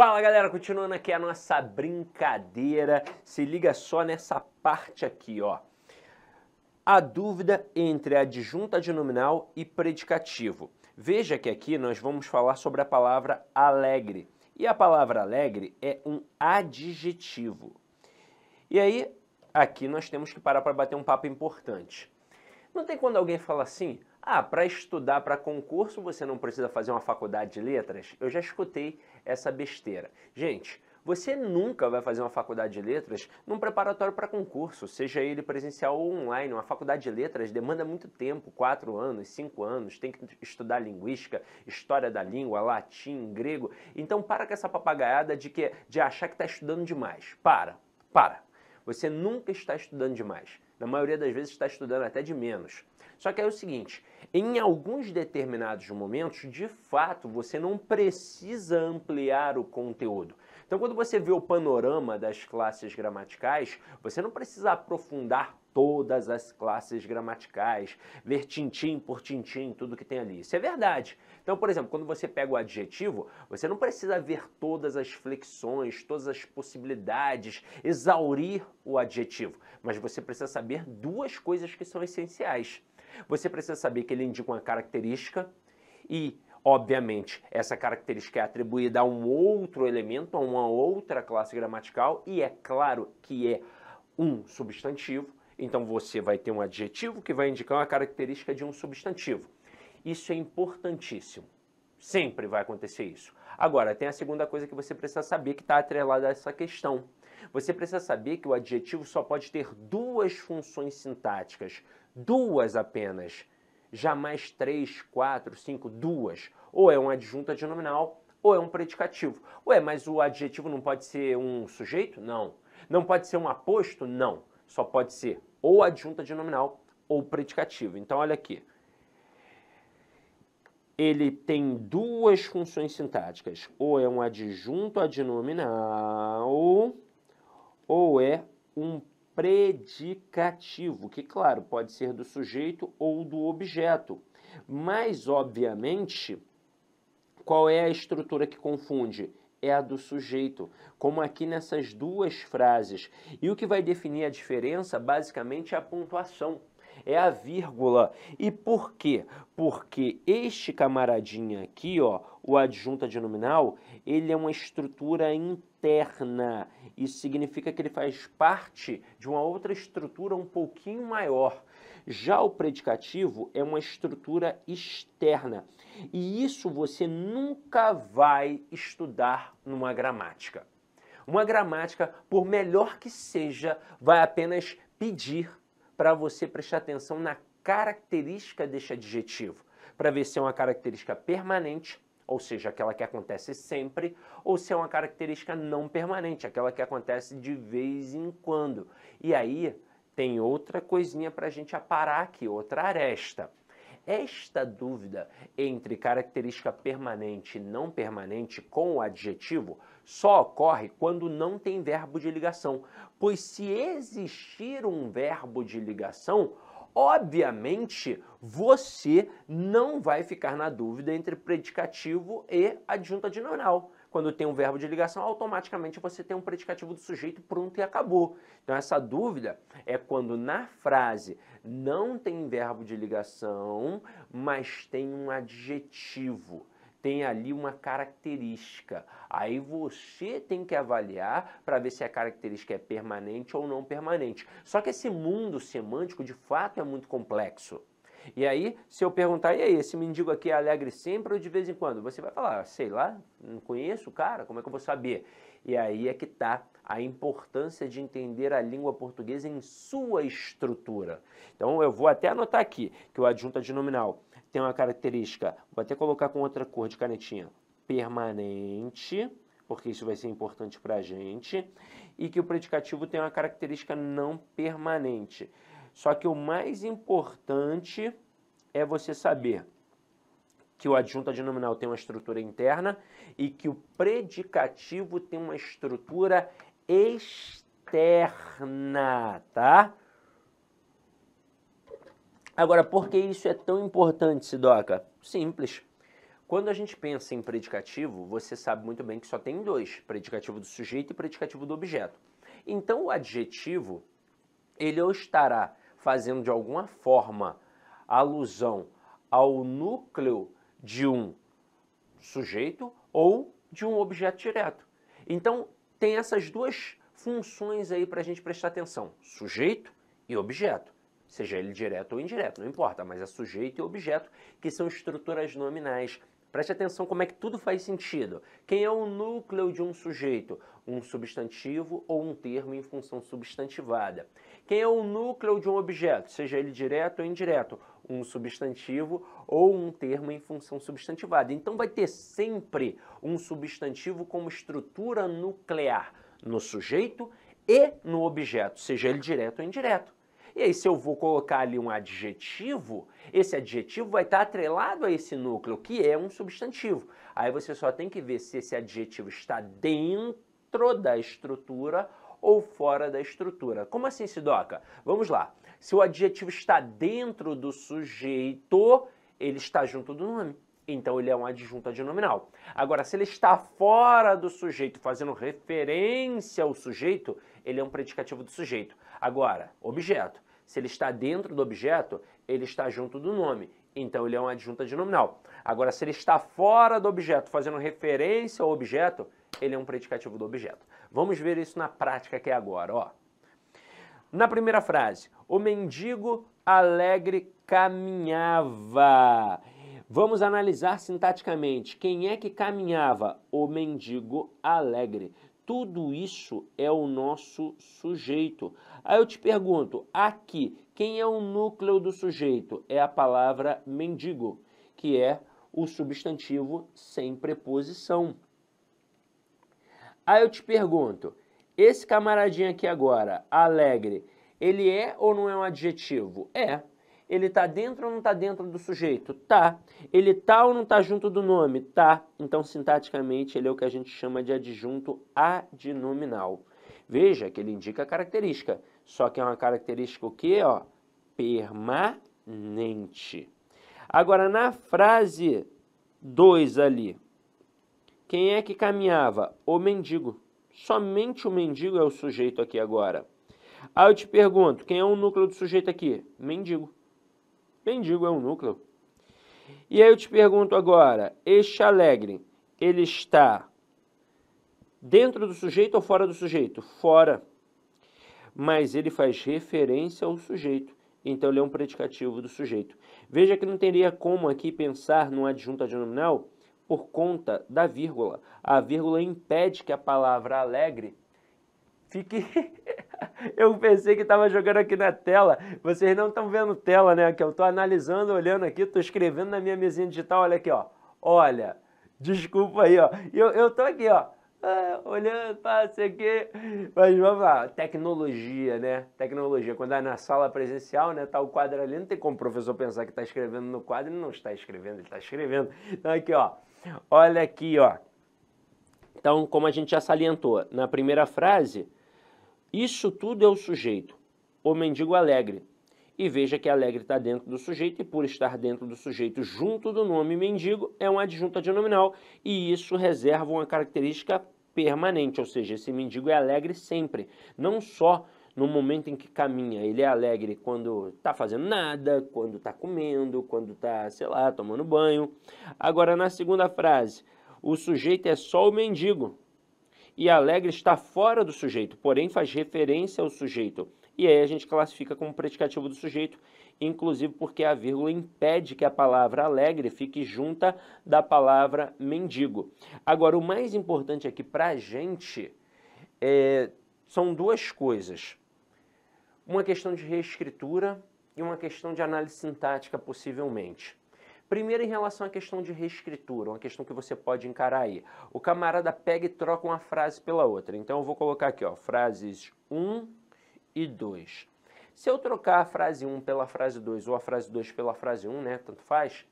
Fala galera, continuando aqui a nossa brincadeira, se liga só nessa parte aqui, ó. A dúvida entre adjunta de nominal e predicativo. Veja que aqui nós vamos falar sobre a palavra alegre. E a palavra alegre é um adjetivo. E aí, aqui nós temos que parar para bater um papo importante. Não tem quando alguém fala assim, ah, para estudar para concurso você não precisa fazer uma faculdade de letras? Eu já escutei essa besteira. Gente, você nunca vai fazer uma faculdade de letras num preparatório para concurso, seja ele presencial ou online. Uma faculdade de letras demanda muito tempo quatro anos, cinco anos. Tem que estudar linguística, história da língua, latim, grego. Então, para com essa papagaiada de, que, de achar que está estudando demais. Para, para. Você nunca está estudando demais. Na maioria das vezes, está estudando até de menos. Só que é o seguinte, em alguns determinados momentos, de fato, você não precisa ampliar o conteúdo. Então, quando você vê o panorama das classes gramaticais, você não precisa aprofundar todas as classes gramaticais, ver tintim por tintim tudo que tem ali. Isso é verdade. Então, por exemplo, quando você pega o adjetivo, você não precisa ver todas as flexões, todas as possibilidades, exaurir o adjetivo, mas você precisa saber duas coisas que são essenciais. Você precisa saber que ele indica uma característica e, obviamente, essa característica é atribuída a um outro elemento, a uma outra classe gramatical, e é claro que é um substantivo, então você vai ter um adjetivo que vai indicar uma característica de um substantivo. Isso é importantíssimo. Sempre vai acontecer isso. Agora, tem a segunda coisa que você precisa saber que está atrelada a essa questão. Você precisa saber que o adjetivo só pode ter duas funções sintáticas, duas apenas. Jamais três, quatro, cinco, duas. Ou é um adjunto adnominal ou é um predicativo. Ué, mas o adjetivo não pode ser um sujeito? Não. Não pode ser um aposto? Não. Só pode ser ou adjunto adnominal ou predicativo. Então, olha aqui. Ele tem duas funções sintáticas. Ou é um adjunto adnominal ou é um predicativo, que, claro, pode ser do sujeito ou do objeto. Mas, obviamente, qual é a estrutura que confunde? É a do sujeito, como aqui nessas duas frases. E o que vai definir a diferença, basicamente, é a pontuação é a vírgula. E por quê? Porque este camaradinha aqui, ó, o adjunto adnominal, ele é uma estrutura interna. Isso significa que ele faz parte de uma outra estrutura um pouquinho maior. Já o predicativo é uma estrutura externa. E isso você nunca vai estudar numa gramática. Uma gramática, por melhor que seja, vai apenas pedir para você prestar atenção na característica deste adjetivo, para ver se é uma característica permanente, ou seja, aquela que acontece sempre, ou se é uma característica não permanente, aquela que acontece de vez em quando. E aí tem outra coisinha para a gente aparar aqui, outra aresta. Esta dúvida entre característica permanente e não permanente com o adjetivo só ocorre quando não tem verbo de ligação, pois se existir um verbo de ligação, obviamente você não vai ficar na dúvida entre predicativo e adjunta nominal. Quando tem um verbo de ligação, automaticamente você tem um predicativo do sujeito pronto e acabou. Então essa dúvida é quando na frase não tem verbo de ligação, mas tem um adjetivo tem ali uma característica. Aí você tem que avaliar para ver se a característica é permanente ou não permanente. Só que esse mundo semântico de fato é muito complexo. E aí, se eu perguntar, e aí, esse mendigo aqui é alegre sempre ou de vez em quando? Você vai falar, ah, sei lá, não conheço o cara, como é que eu vou saber? E aí é que está a importância de entender a língua portuguesa em sua estrutura. Então, eu vou até anotar aqui que o adjunto adnominal é tem uma característica, vou até colocar com outra cor de canetinha, permanente, porque isso vai ser importante para a gente, e que o predicativo tem uma característica não permanente. Só que o mais importante é você saber que o adjunto adnominal tem uma estrutura interna e que o predicativo tem uma estrutura externa, tá? Agora, por que isso é tão importante, Sidoca? Simples. Quando a gente pensa em predicativo, você sabe muito bem que só tem dois: predicativo do sujeito e predicativo do objeto. Então, o adjetivo, ele ou estará fazendo de alguma forma alusão ao núcleo de um sujeito ou de um objeto direto. Então, tem essas duas funções aí para a gente prestar atenção: sujeito e objeto seja ele direto ou indireto, não importa, mas é sujeito e objeto, que são estruturas nominais. Preste atenção como é que tudo faz sentido. Quem é o núcleo de um sujeito? Um substantivo ou um termo em função substantivada. Quem é o núcleo de um objeto, seja ele direto ou indireto? Um substantivo ou um termo em função substantivada. Então vai ter sempre um substantivo como estrutura nuclear no sujeito e no objeto, seja ele direto ou indireto. E aí, se eu vou colocar ali um adjetivo, esse adjetivo vai estar atrelado a esse núcleo, que é um substantivo. Aí você só tem que ver se esse adjetivo está dentro da estrutura ou fora da estrutura. Como assim, Sidoca? Vamos lá. Se o adjetivo está dentro do sujeito, ele está junto do nome. Então ele é um adjunto adnominal. Agora, se ele está fora do sujeito, fazendo referência ao sujeito, ele é um predicativo do sujeito. Agora, objeto. Se ele está dentro do objeto, ele está junto do nome. Então ele é uma adjunta denominal. Agora, se ele está fora do objeto, fazendo referência ao objeto, ele é um predicativo do objeto. Vamos ver isso na prática que é agora, ó. Na primeira frase, o mendigo alegre caminhava. Vamos analisar sintaticamente. Quem é que caminhava? O mendigo alegre. Tudo isso é o nosso sujeito. Aí eu te pergunto, aqui, quem é o núcleo do sujeito? É a palavra mendigo, que é o substantivo sem preposição. Aí eu te pergunto, esse camaradinho aqui agora, alegre, ele é ou não é um adjetivo? É. Ele está dentro ou não está dentro do sujeito? Tá. Ele está ou não está junto do nome? Tá. Então, sintaticamente, ele é o que a gente chama de adjunto adnominal. Veja que ele indica a característica, só que é uma característica o quê? Ó, permanente. Agora, na frase 2 ali, quem é que caminhava? O mendigo. Somente o mendigo é o sujeito aqui agora. Aí eu te pergunto, quem é o núcleo do sujeito aqui? Mendigo digo é um núcleo. E aí eu te pergunto agora, este alegre, ele está dentro do sujeito ou fora do sujeito? Fora. Mas ele faz referência ao sujeito. Então ele é um predicativo do sujeito. Veja que não teria como aqui pensar num adjunto adnominal por conta da vírgula. A vírgula impede que a palavra alegre fique eu pensei que estava jogando aqui na tela. Vocês não estão vendo tela, né? Que eu estou analisando, olhando aqui, estou escrevendo na minha mesinha digital. Olha aqui, ó. Olha, desculpa aí, ó. Eu, estou aqui, ó. Ah, olhando, isso aqui. Mas vamos lá, tecnologia, né? Tecnologia. Quando é na sala presencial, né? Tá o quadro ali, não tem como o professor pensar que está escrevendo no quadro e não está escrevendo, ele está escrevendo. Então aqui, ó. Olha aqui, ó. Então, como a gente já salientou na primeira frase, isso tudo é o sujeito, o mendigo alegre. E veja que alegre está dentro do sujeito, e por estar dentro do sujeito, junto do nome mendigo, é um adjunto adnominal, e isso reserva uma característica permanente, ou seja, esse mendigo é alegre sempre, não só no momento em que caminha, ele é alegre quando está fazendo nada, quando está comendo, quando está, sei lá, tomando banho. Agora, na segunda frase, o sujeito é só o mendigo, e alegre está fora do sujeito, porém faz referência ao sujeito. E aí a gente classifica como predicativo do sujeito, inclusive porque a vírgula impede que a palavra alegre fique junta da palavra mendigo. Agora, o mais importante aqui para a gente é, são duas coisas. Uma questão de reescritura e uma questão de análise sintática, possivelmente. Primeiro, em relação à questão de reescritura, uma questão que você pode encarar aí. O camarada pega e troca uma frase pela outra. Então, eu vou colocar aqui, ó, frases 1 e 2. Se eu trocar a frase 1 pela frase 2 ou a frase 2 pela frase 1, né, tanto faz,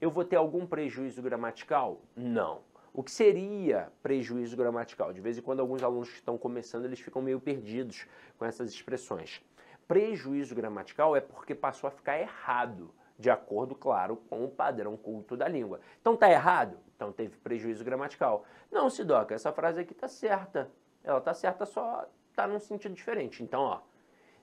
eu vou ter algum prejuízo gramatical? Não. O que seria prejuízo gramatical? De vez em quando, alguns alunos que estão começando, eles ficam meio perdidos com essas expressões. Prejuízo gramatical é porque passou a ficar errado de acordo, claro, com o padrão culto da língua. Então tá errado? Então teve prejuízo gramatical. Não, Sidoca, essa frase aqui tá certa. Ela tá certa, só tá num sentido diferente. Então, ó,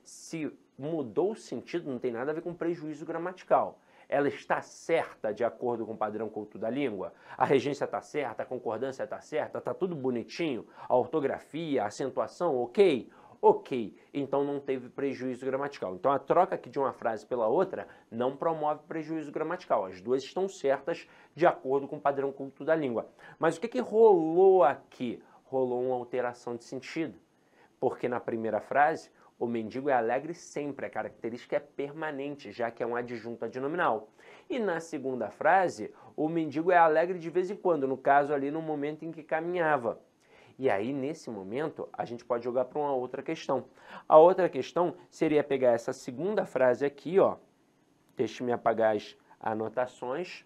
se mudou o sentido, não tem nada a ver com prejuízo gramatical. Ela está certa de acordo com o padrão culto da língua? A regência está certa, a concordância está certa, está tudo bonitinho? A ortografia, a acentuação, ok? Ok, então não teve prejuízo gramatical. Então a troca aqui de uma frase pela outra não promove prejuízo gramatical. As duas estão certas de acordo com o padrão culto da língua. Mas o que, que rolou aqui? Rolou uma alteração de sentido. Porque na primeira frase, o mendigo é alegre sempre, a característica é permanente, já que é um adjunto adnominal. E na segunda frase, o mendigo é alegre de vez em quando, no caso ali no momento em que caminhava. E aí, nesse momento, a gente pode jogar para uma outra questão. A outra questão seria pegar essa segunda frase aqui, ó. Deixe-me apagar as anotações.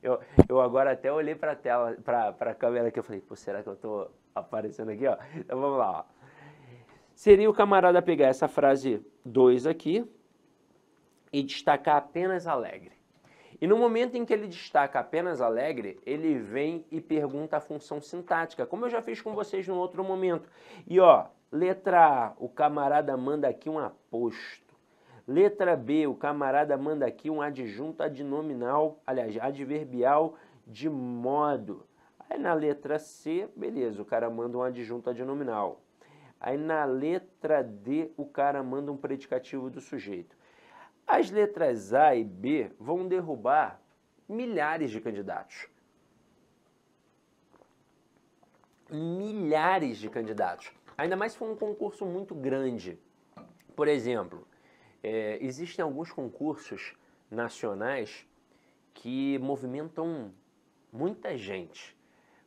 Eu, eu agora até olhei para a tela, para a câmera aqui, eu falei, pô, será que eu estou aparecendo aqui, ó? Então vamos lá, ó. Seria o camarada pegar essa frase 2 aqui e destacar apenas alegre. E no momento em que ele destaca apenas alegre, ele vem e pergunta a função sintática, como eu já fiz com vocês no outro momento. E ó, letra A, o camarada manda aqui um aposto. Letra B, o camarada manda aqui um adjunto adnominal, aliás, adverbial de modo. Aí na letra C, beleza, o cara manda um adjunto adnominal. Aí na letra D, o cara manda um predicativo do sujeito. As letras A e B vão derrubar milhares de candidatos. Milhares de candidatos. Ainda mais se for um concurso muito grande. Por exemplo, é, existem alguns concursos nacionais que movimentam muita gente.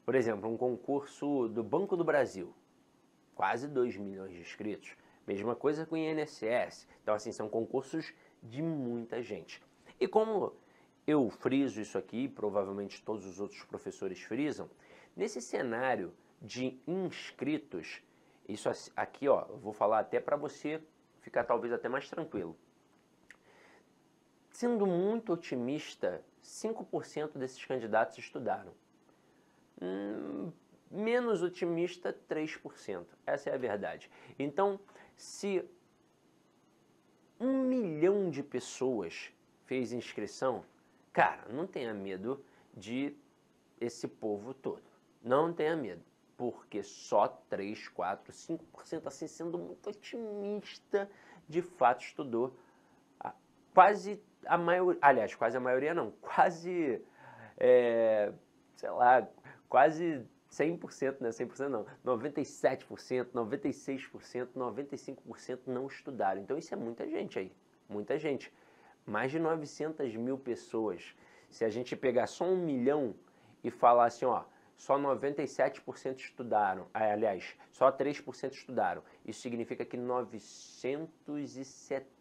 Por exemplo, um concurso do Banco do Brasil, quase 2 milhões de inscritos. Mesma coisa com o INSS. Então, assim, são concursos de muita gente. E como eu friso isso aqui, provavelmente todos os outros professores frisam, nesse cenário de inscritos, isso aqui, ó, eu vou falar até para você ficar talvez até mais tranquilo. Sendo muito otimista, 5% desses candidatos estudaram. Hum, menos otimista, 3%. Essa é a verdade. Então, se um milhão de pessoas fez inscrição, cara, não tenha medo de esse povo todo. Não tenha medo, porque só 3, 4, 5%, assim sendo muito otimista, de fato estudou. Quase a maioria, aliás, quase a maioria não, quase, é, sei lá, quase 100%, né? 100% não. 97%, 96%, 95% não estudaram. Então isso é muita gente aí. Muita gente. Mais de 900 mil pessoas. Se a gente pegar só um milhão e falar assim, ó, só 97% estudaram, ah, aliás, só 3% estudaram. Isso significa que 970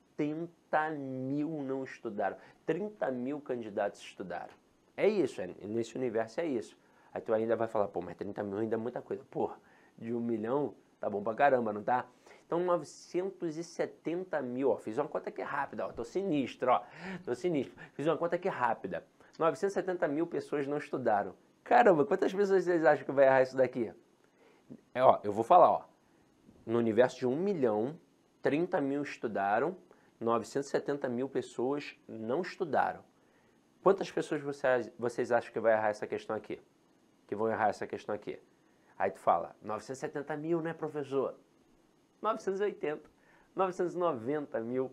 mil não estudaram. 30 mil candidatos estudaram. É isso, é, nesse universo é isso. Aí tu ainda vai falar, pô, mas 30 mil ainda é muita coisa. Porra, de um milhão tá bom pra caramba, não tá? Então 970 mil, ó, fiz uma conta aqui rápida, ó, tô sinistro, ó, tô sinistro. Fiz uma conta aqui rápida. 970 mil pessoas não estudaram. Caramba, quantas pessoas vocês acham que vai errar isso daqui? É, ó, eu vou falar, ó. No universo de um milhão, 30 mil estudaram, 970 mil pessoas não estudaram. Quantas pessoas vocês, vocês acham que vai errar essa questão aqui? que vão errar essa questão aqui. Aí tu fala, 970 mil, né, professor? 980, 990 mil,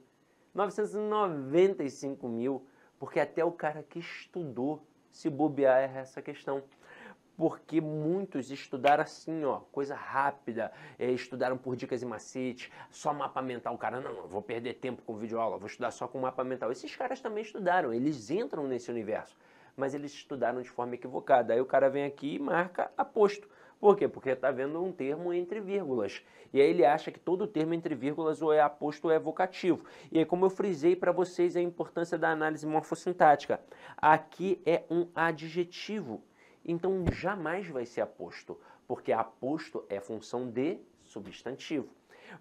995 mil, porque até o cara que estudou se bobear erra essa questão porque muitos estudaram assim, ó, coisa rápida, é, estudaram por dicas e macetes, só mapa mental. O cara, não, vou perder tempo com videoaula, vou estudar só com mapa mental. Esses caras também estudaram, eles entram nesse universo mas eles estudaram de forma equivocada. Aí o cara vem aqui e marca aposto. Por quê? Porque está vendo um termo entre vírgulas. E aí ele acha que todo termo entre vírgulas ou é aposto ou é vocativo. E aí, como eu frisei para vocês a importância da análise morfossintática, aqui é um adjetivo. Então jamais vai ser aposto, porque aposto é função de substantivo.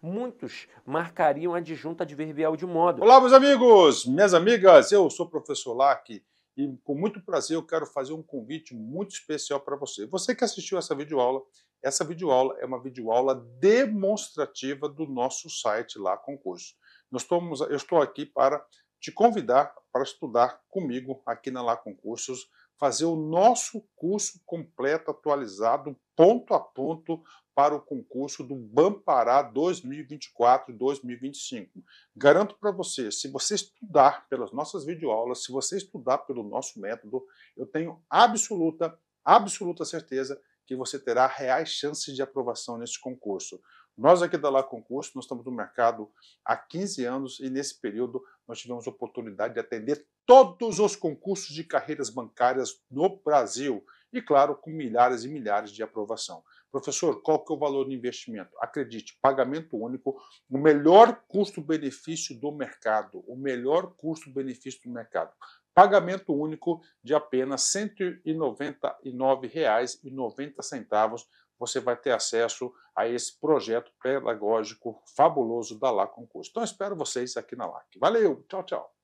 Muitos marcariam adjunto adverbial de modo. Olá, meus amigos, minhas amigas, eu sou o professor Lack e com muito prazer eu quero fazer um convite muito especial para você. Você que assistiu essa videoaula, essa videoaula é uma videoaula demonstrativa do nosso site lá concurso. Nós estamos, eu estou aqui para te convidar para estudar comigo aqui na Lá Concursos fazer o nosso curso completo, atualizado, ponto a ponto, para o concurso do Bampará 2024-2025. Garanto para você, se você estudar pelas nossas videoaulas, se você estudar pelo nosso método, eu tenho absoluta, absoluta certeza que você terá reais chances de aprovação nesse concurso. Nós aqui da Lá Concurso, nós estamos no mercado há 15 anos e nesse período nós tivemos a oportunidade de atender todos os concursos de carreiras bancárias no Brasil e, claro, com milhares e milhares de aprovação. Professor, qual que é o valor do investimento? Acredite, pagamento único, o melhor custo-benefício do mercado, o melhor custo-benefício do mercado. Pagamento único de apenas R$ 199,90 você vai ter acesso a esse projeto pedagógico fabuloso da LA Concurso. Então, espero vocês aqui na LAC. Valeu, tchau, tchau.